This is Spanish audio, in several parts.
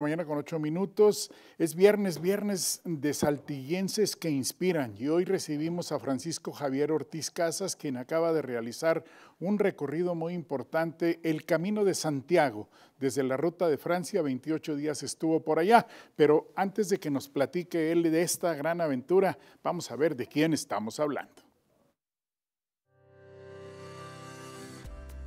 Mañana con ocho minutos. Es viernes, viernes de saltillenses que inspiran. Y hoy recibimos a Francisco Javier Ortiz Casas, quien acaba de realizar un recorrido muy importante, el Camino de Santiago. Desde la ruta de Francia, 28 días estuvo por allá. Pero antes de que nos platique él de esta gran aventura, vamos a ver de quién estamos hablando.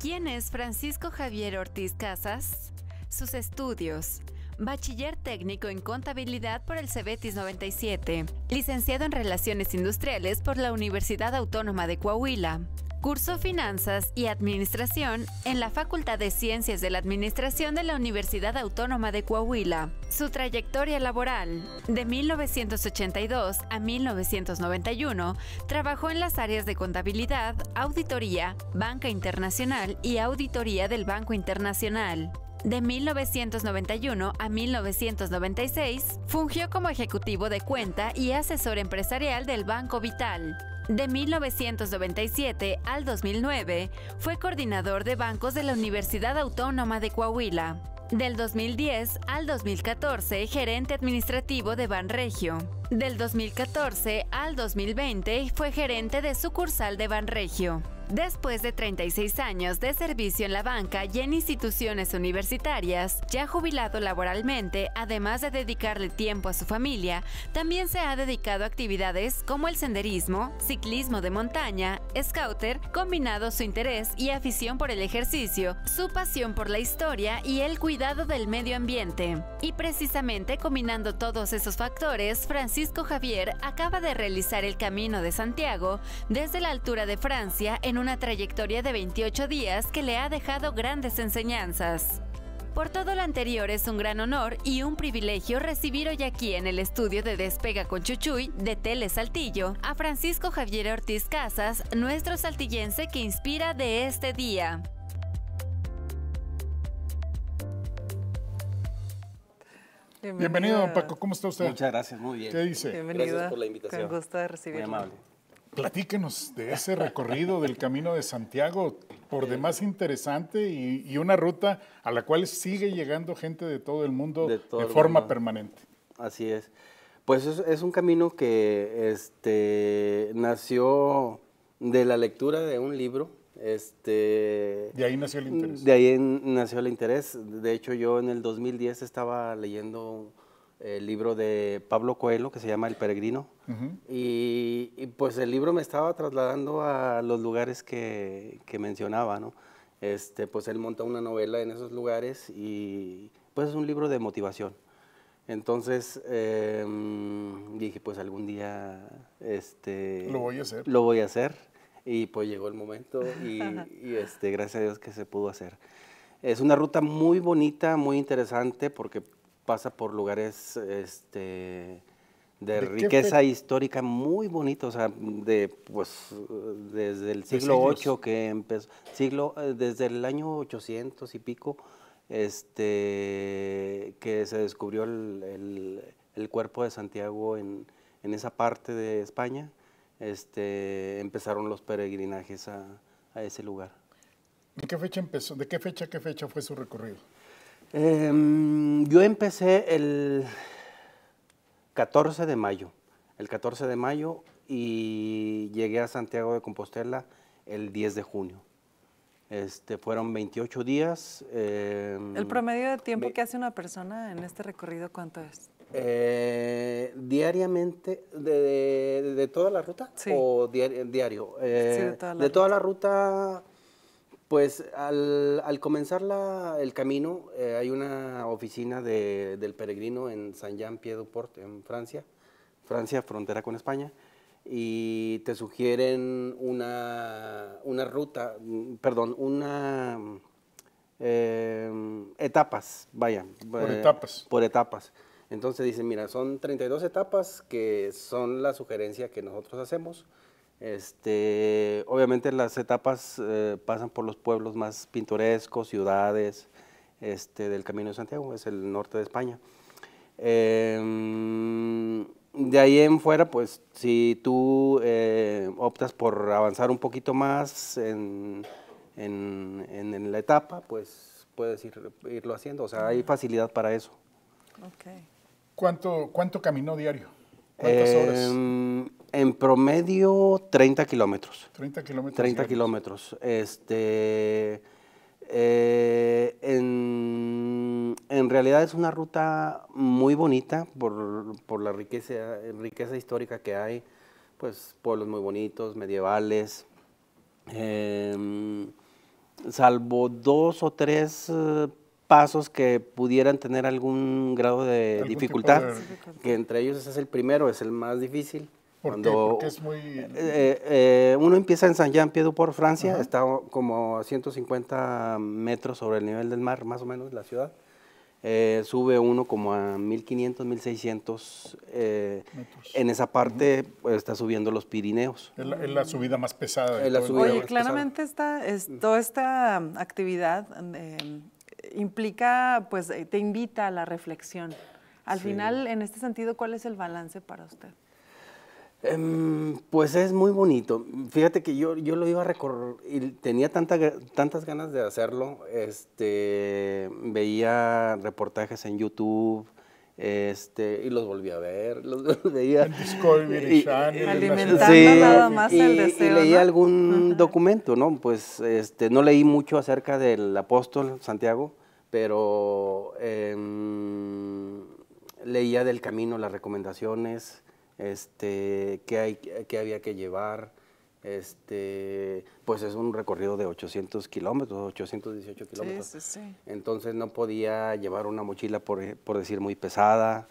¿Quién es Francisco Javier Ortiz Casas? Sus estudios bachiller técnico en contabilidad por el CEBETIS 97, licenciado en Relaciones Industriales por la Universidad Autónoma de Coahuila. Cursó Finanzas y Administración en la Facultad de Ciencias de la Administración de la Universidad Autónoma de Coahuila. Su trayectoria laboral, de 1982 a 1991, trabajó en las áreas de contabilidad, auditoría, banca internacional y auditoría del Banco Internacional. De 1991 a 1996, fungió como ejecutivo de cuenta y asesor empresarial del Banco Vital. De 1997 al 2009, fue coordinador de bancos de la Universidad Autónoma de Coahuila. Del 2010 al 2014, gerente administrativo de Banregio. Del 2014 al 2020 fue gerente de sucursal de Banregio. Después de 36 años de servicio en la banca y en instituciones universitarias, ya jubilado laboralmente, además de dedicarle tiempo a su familia, también se ha dedicado a actividades como el senderismo, ciclismo de montaña, scouter, combinado su interés y afición por el ejercicio, su pasión por la historia y el cuidado del medio ambiente. Y precisamente combinando todos esos factores, Francisco Francisco Javier acaba de realizar el Camino de Santiago desde la altura de Francia en una trayectoria de 28 días que le ha dejado grandes enseñanzas. Por todo lo anterior es un gran honor y un privilegio recibir hoy aquí en el estudio de Despega con Chuchuy de Tele Saltillo a Francisco Javier Ortiz Casas, nuestro saltillense que inspira de este día. Bienvenido, Don Paco. ¿Cómo está usted? Muchas gracias, muy bien. ¿Qué dice? Bienvenido. Gracias por la invitación. Con gusto de recibirlo. Muy amable. Platíquenos de ese recorrido del Camino de Santiago, por demás interesante y, una ruta a la cual sigue llegando gente de todo el mundo de, forma permanente. Así es. Pues es, un camino que este, nació de la lectura de un libro este, de ahí nació el interés. De ahí nació el interés. De hecho, yo en el 2010 estaba leyendo eh, el libro de Pablo Coelho que se llama El Peregrino. y, pues el libro me estaba trasladando a los lugares que, que, mencionaba, Este, pues él monta una novela en esos lugares y pues es un libro de motivación. Entonces em, dije, pues algún día este, lo voy a hacer. Lo voy a hacer. Y pues llegó el momento y, este, gracias a Dios que se pudo hacer. Es una ruta muy bonita, muy interesante porque pasa por lugares este, de, riqueza histórica muy bonitos, o sea, de, pues, desde el siglo VIII que empezó, siglo, eh, desde el año 800 y pico, este, que se descubrió el, el, el cuerpo de Santiago en, en esa parte de España. Este, empezaron los peregrinajes a, ese lugar. ¿De qué fecha empezó? ¿De qué fecha qué fecha fue su recorrido? Em, yo empecé el 14 de mayo, el 14 de mayo y llegué a Santiago de Compostela el 10 de junio. Este, fueron 28 días. Em, ¿El promedio de tiempo que hace una persona en este recorrido cuánto es? Eh, diariamente, de, toda la ruta? ¿O diario? sí, de eh, toda la, ruta. Pues al, comenzar el camino, eh, hay una oficina del peregrino en Saint-Jean-Pied-du-Port, en Francia, Francia, frontera con España y te sugieren una, ruta, mm, perdón, una mm, em, etapas, vaya. Por eh, etapas. Por etapas. Entonces dicen, mira, son 32 etapas que son la sugerencia que nosotros hacemos. Este, obviamente las etapas eh, pasan por los pueblos más pintorescos, ciudades este, del Camino de Santiago, es el norte de España. Eh, de ahí en fuera, pues si tú eh, optas por avanzar un poquito más en, la etapa, pues puedes irlo haciendo. O sea, hay facilidad para eso. Okay. ¿Cuánto, ¿Cuánto caminó diario? ¿Cuántas horas? Em, en promedio 30 kilómetros. 30 kilómetros. 30 kilómetros. Este, eh, en Em, en realidad es una ruta muy bonita por, por la riqueza, riqueza, histórica que hay, pues pueblos muy bonitos, medievales, em, salvo dos o tres eh, pasos que pudieran tener algún grado de dificultad, que entre ellos ese es el primero, es el más difícil. Cuando, eh, eh, uno empieza en saint jean pied port Francia, está como a 150 metros sobre el nivel del mar, más o menos, la ciudad. Eh, sube uno como a 1500, 1600. Eh, en esa parte pues, está subiendo los Pirineos. Es la, subida más pesada. Oye, claramente toda esta mm, actividad em, implica, pues eh, te invita a la reflexión. Al final, en este sentido, ¿cuál es el balance para usted? Em, pues es muy bonito. Fíjate que yo, yo lo iba a recorrer y tenía tantas ganas de hacerlo. Este, veía reportajes en YouTube. Este, y los volví a ver, los veía. nada más deseo. algún documento, ¿no? Pues este, no leí mucho acerca del apóstol Santiago, pero em, leía del camino las recomendaciones, este, qué, hay, qué había que llevar. Este, pues es un recorrido de 800 kilómetros, 818 kilómetros. Entonces no podía llevar una mochila, por, por decir, muy pesada.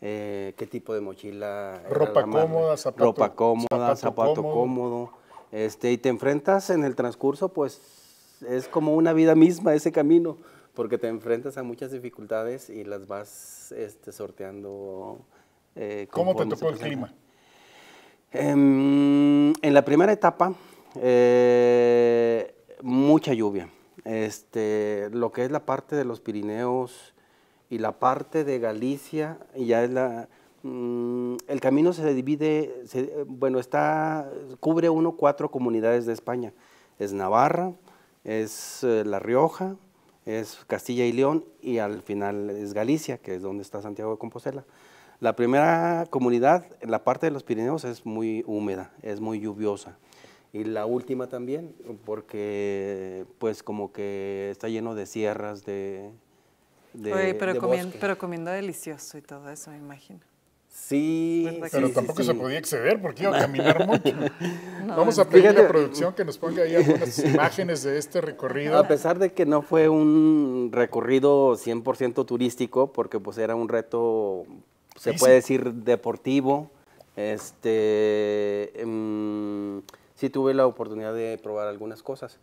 Eh, ¿Qué tipo de mochila? Ropa cómoda, zapato, Ropa cómoda, zapato, cómodo. cómodo. Este, y te enfrentas en el transcurso, pues es como una vida misma ese camino, porque te enfrentas a muchas dificultades y las vas este, sorteando eh, ¿Cómo te tocó el clima? Em, en, la primera etapa, eh, mucha lluvia. Este, lo que es la parte de los Pirineos y la parte de Galicia, y ya mm, el camino se divide, bueno, está, cubre uno cuatro comunidades de España. Es Navarra, es eh, La Rioja, es Castilla y León, y al final es Galicia, que es donde está Santiago de Compostela. La primera comunidad, la parte de los Pirineos es muy húmeda, es muy lluviosa. Y la última también, porque pues como que está lleno de sierras, de, de, pero, pero comiendo delicioso y todo eso, me imagino. Sí, sí pero tampoco se podía exceder porque iba a caminar mucho. Vamos a pedir a la producción que nos ponga ahí algunas imágenes de este recorrido. A pesar de que no fue un recorrido 100% turístico, porque pues era un reto se puede decir deportivo. Este, em, sí tuve la oportunidad de probar algunas cosas.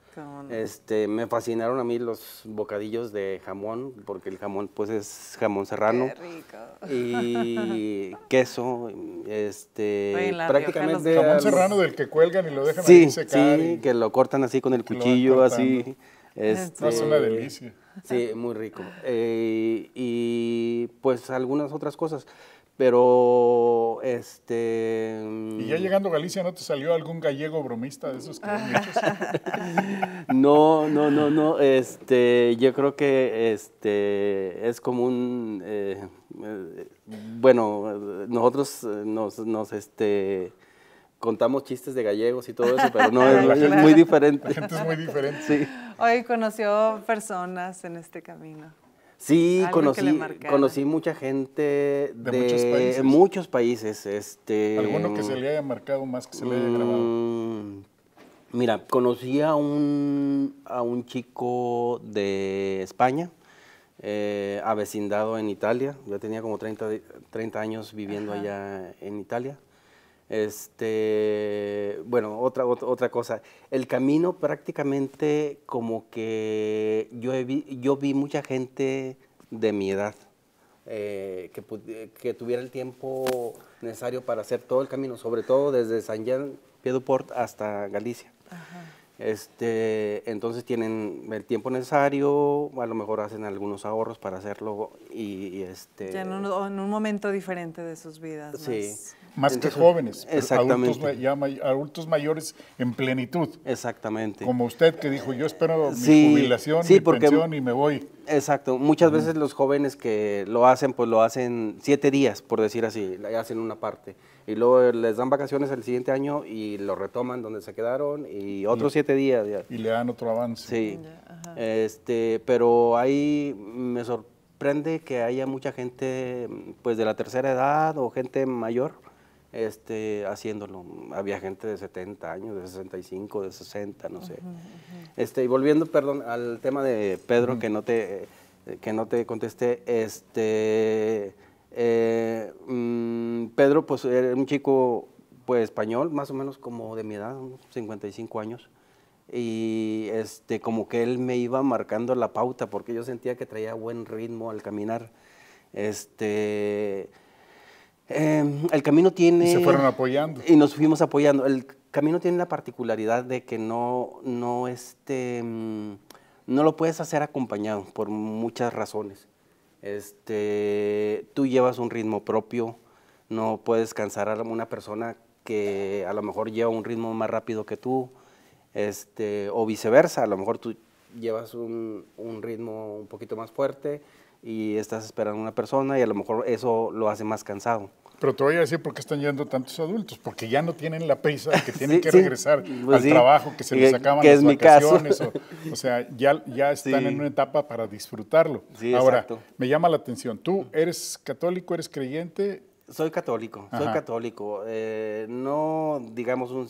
Este, me fascinaron a mí los bocadillos de jamón, porque el jamón pues es jamón serrano. Y queso, este, prácticamente jamón serrano del que cuelgan y lo dejan ahí secar Sí, que lo cortan así con el cuchillo así. Este, es una delicia. Sí, muy rico. Eh, y pues algunas otras cosas. Pero, este... ¿Y ya llegando a Galicia no te salió algún gallego bromista de esos que No, no, no, no. Este, yo creo que este, es como un... Eh, eh, bueno, nosotros nos, nos este, contamos chistes de gallegos y todo eso, pero no, es, muy diferente. La gente es muy diferente. Hoy conoció personas en este camino. Sí, conocí, conocí mucha gente de, muchos países. este, ¿Alguno que se le haya marcado más que se le haya mm, grabado? mira, conocí a un, a un chico de España, eh, avecindado en Italia. Ya tenía como 30, 30 años viviendo allá en Italia. Este, bueno, otra, otra, cosa. El camino prácticamente como que yo, vi, yo vi mucha gente de mi edad eh, que, que, tuviera el tiempo necesario para hacer todo el camino, sobre todo desde San Jean Pieduport hasta Galicia. Este, entonces tienen el tiempo necesario, a lo mejor hacen algunos ahorros para hacerlo y, este... Ya en un, momento diferente de sus vidas. Sí. Más que jóvenes, exactamente. Adultos, ya adultos mayores en plenitud. Exactamente. Como usted que dijo, yo espero mi jubilación, mi y me voy. Exacto. Muchas veces los jóvenes que lo hacen, pues lo hacen siete días, por decir así, hacen una parte. Y luego les dan vacaciones el siguiente año y lo retoman donde se quedaron y otros siete días. Y le dan otro avance. Sí. Este, pero ahí me sorprende que haya mucha gente pues de la tercera edad o gente mayor este, haciéndolo. Había gente de 70 años, de 65, de 60, no sé. Este, y volviendo, perdón, al tema de Pedro, que, no te, eh, que no te contesté, este, eh, mm, Pedro pues era un chico pues español, más o menos como de mi edad, 55 años, y este, como que él me iba marcando la pauta, porque yo sentía que traía buen ritmo al caminar. Este, Em, el camino tiene... se fueron apoyando. Y nos fuimos apoyando. El camino tiene la particularidad de que no, no este, mm, lo puedes hacer acompañado por muchas razones. Este, tú llevas un ritmo propio, no puedes cansar a una persona que a lo mejor lleva un ritmo más rápido que tú, este, o viceversa, a lo mejor tú llevas un, un ritmo un poquito más fuerte, y estás esperando a una persona y a lo mejor eso lo hace más cansado. Pero te voy a decir por qué están yendo tantos adultos, porque ya no tienen la prisa de que tienen que regresar pues al trabajo, que se les acaban las vacaciones. O, sea, ya, ya están en una etapa para disfrutarlo. Ahora, me llama la atención, ¿tú eres católico, eres creyente? Soy católico, soy católico. Eh, no, digamos, un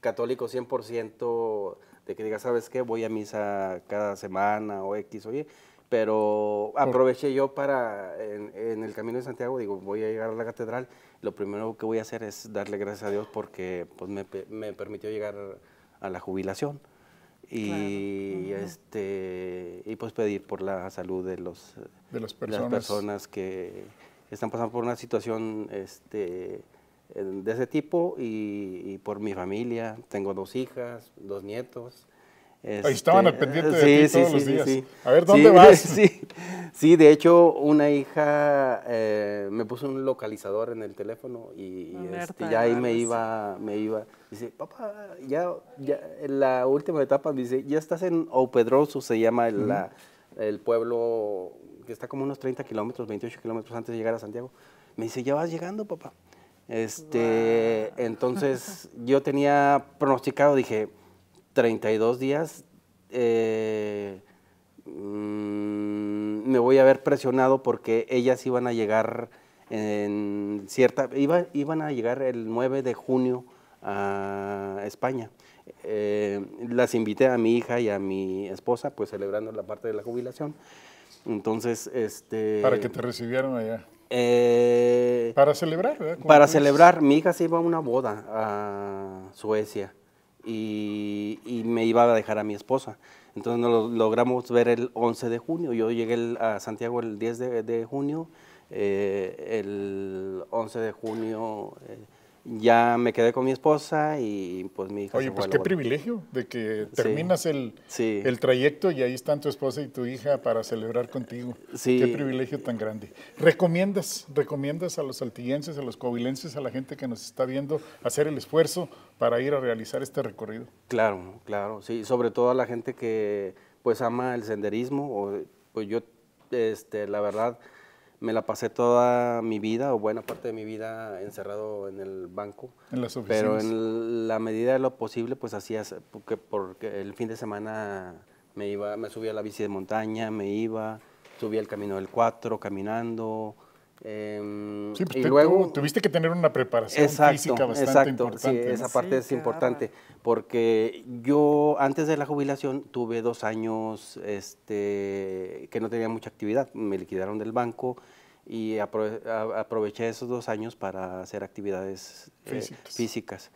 católico 100% de que diga, ¿sabes qué? Voy a misa cada semana o X o Y pero aproveché yo para, en, el camino de Santiago, digo, voy a llegar a la catedral, lo primero que voy a hacer es darle gracias a Dios porque pues, me, me permitió llegar a la jubilación y este y pues pedir por la salud de las personas, que están pasando por una situación este de ese tipo y por mi familia tengo dos hijas dos nietos Ahí este, estaban al pendiente de sí, ti todos los días. A ver, ¿dónde vas? Sí, de hecho, una hija eh, me puso un localizador en el teléfono y este, ya ahí me iba, me iba. Dice, papá, ya, en la última etapa, me dice, ya estás en O se llama el, pueblo que está como unos 30 kilómetros, 28 kilómetros antes de llegar a Santiago. Me dice, ya vas llegando, papá. Este, Entonces yo tenía pronosticado, dije, 32 días eh, mm, me voy a ver presionado porque ellas iban a llegar en cierta, iba, iban a llegar el 9 de junio a España. Eh, las invité a mi hija y a mi esposa, pues celebrando la parte de la jubilación. Entonces, este... Para que te recibieron allá. Eh, para celebrar, Para celebrar. Mi hija se iba a una boda a Suecia y, me iba a dejar a mi esposa. Entonces nos lo, logramos ver el 11 de junio. Yo llegué a Santiago el 10 de, junio. el 11 de junio eh, ya me quedé con mi esposa y pues mi hija. Oye, pues qué privilegio de que terminas el, trayecto y ahí están tu esposa y tu hija para celebrar contigo. Sí. Qué privilegio tan grande. ¿Recomiendas, recomiendas a los saltillenses, a los coahuilenses, a la gente que nos está viendo hacer el esfuerzo para ir a realizar este recorrido? Claro, claro, sí, sobre todo a la gente que pues ama el senderismo o pues yo este, la verdad me la pasé toda mi vida o buena parte de mi vida encerrado en el banco. En Pero en la medida de lo posible, pues hacía... porque, el fin de semana me iba, me subía a la bici de montaña, me iba, subía el camino del 4 caminando, Em, sí, pues y luego tuviste que tener una preparación física bastante importante. esa parte es importante porque yo antes de la jubilación tuve dos años este, que no tenía mucha actividad, me liquidaron del banco y aproveché esos dos años para hacer actividades eh, físicas.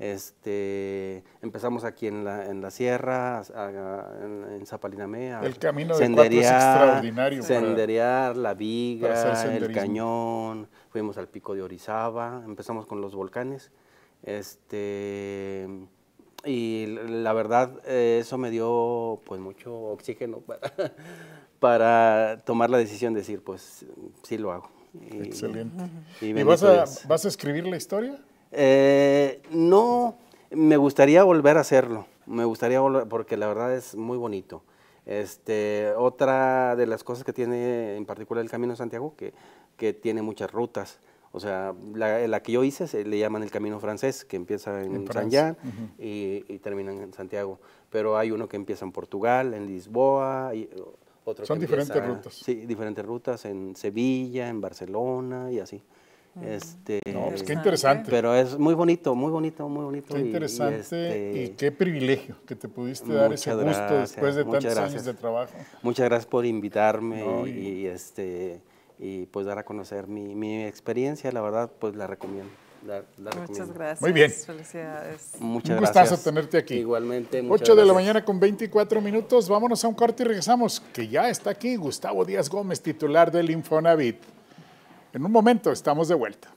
Este, empezamos aquí en la, sierra, en, Zapalinamea. El camino de es extraordinario. Senderear, la viga, el cañón, fuimos al pico de Orizaba, empezamos con los volcanes. Este, y la verdad, eh, eso me dio pues mucho oxígeno para, tomar la decisión de decir, pues sí lo hago. Excelente. ¿Y vas, a, vas a escribir la historia? Eh, no, me gustaría volver a hacerlo. Me gustaría volver, porque la verdad es muy bonito. Este, otra de las cosas que tiene en particular el Camino de Santiago, que, tiene muchas rutas. O sea, la, que yo hice se le llaman el Camino Francés, que empieza en, San Jan y, termina en Santiago. Pero hay uno que empieza en Portugal, en Lisboa, y otro Son diferentes rutas. Sí, diferentes rutas en Sevilla, en Barcelona y así. Este, no, pues qué interesante. Pero es muy bonito, muy bonito, muy bonito. Qué interesante este, y, qué privilegio que te pudiste dar ese gusto después de tantos años de trabajo. Muchas gracias por invitarme y, este y pues dar a conocer mi, experiencia, la verdad, pues la recomiendo. muchas gracias. Muy bien. Felicidades. Muchas un gustazo tenerte aquí. Igualmente. 8 de la mañana con 24 minutos. Vámonos a un corte y regresamos, que ya está aquí Gustavo Díaz Gómez, titular del Infonavit. En un momento estamos de vuelta.